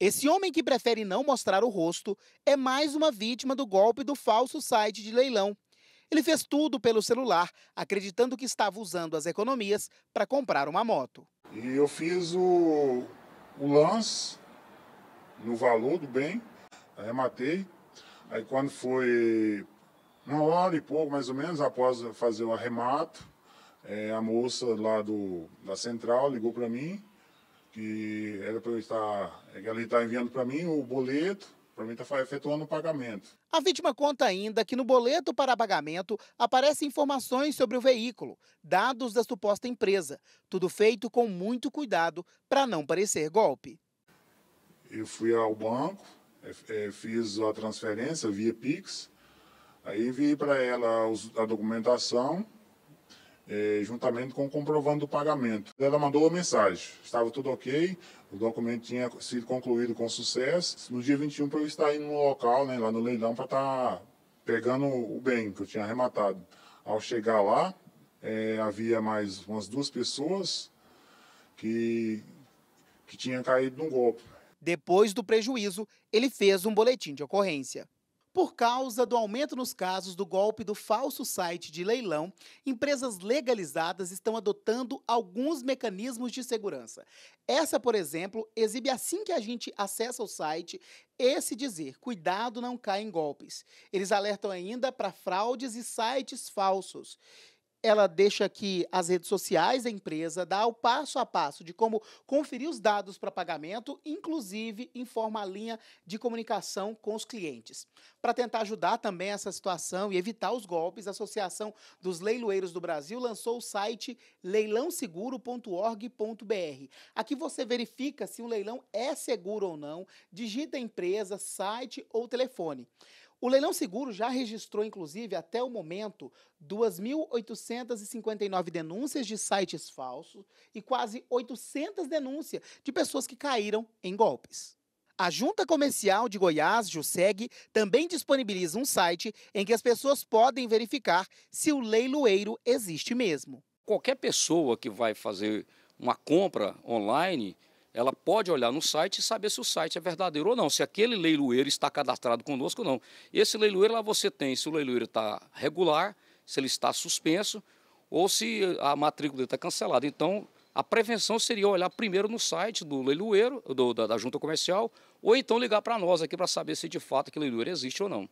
Esse homem que prefere não mostrar o rosto é mais uma vítima do golpe do falso site de leilão. Ele fez tudo pelo celular, acreditando que estava usando as economias para comprar uma moto. E eu fiz o, o lance no valor do bem, arrematei. Aí quando foi uma hora e pouco, mais ou menos, após fazer o arremato, é, a moça lá do, da central ligou para mim que era para eu estar, é ela está enviando para mim o boleto, para mim está efetuando o pagamento. A vítima conta ainda que no boleto para pagamento aparecem informações sobre o veículo, dados da suposta empresa, tudo feito com muito cuidado para não parecer golpe. Eu fui ao banco, é, é, fiz a transferência via Pix, aí vi para ela a documentação é, juntamente com o comprovando do pagamento. Ela mandou uma mensagem, estava tudo ok, o documento tinha sido concluído com sucesso. No dia 21 para eu estar indo no local, né, lá no leilão, para estar tá pegando o bem que eu tinha arrematado. Ao chegar lá, é, havia mais umas duas pessoas que, que tinham caído num golpe. Depois do prejuízo, ele fez um boletim de ocorrência. Por causa do aumento nos casos do golpe do falso site de leilão, empresas legalizadas estão adotando alguns mecanismos de segurança. Essa, por exemplo, exibe assim que a gente acessa o site esse dizer: cuidado, não caia em golpes. Eles alertam ainda para fraudes e sites falsos ela deixa aqui as redes sociais da empresa, dá o passo a passo de como conferir os dados para pagamento, inclusive informa a linha de comunicação com os clientes. Para tentar ajudar também essa situação e evitar os golpes, a Associação dos Leiloeiros do Brasil lançou o site leilãoseguro.org.br. Aqui você verifica se o leilão é seguro ou não, digita empresa, site ou telefone. O leilão seguro já registrou, inclusive, até o momento, 2.859 denúncias de sites falsos e quase 800 denúncias de pessoas que caíram em golpes. A Junta Comercial de Goiás, JUSEG, também disponibiliza um site em que as pessoas podem verificar se o leiloeiro existe mesmo. Qualquer pessoa que vai fazer uma compra online, ela pode olhar no site e saber se o site é verdadeiro ou não, se aquele leiloeiro está cadastrado conosco ou não. Esse leiloeiro lá você tem se o leiloeiro está regular, se ele está suspenso ou se a matrícula está cancelada. Então, a prevenção seria olhar primeiro no site do leiloeiro, do, da, da junta comercial, ou então ligar para nós aqui para saber se de fato aquele leiloeiro existe ou não.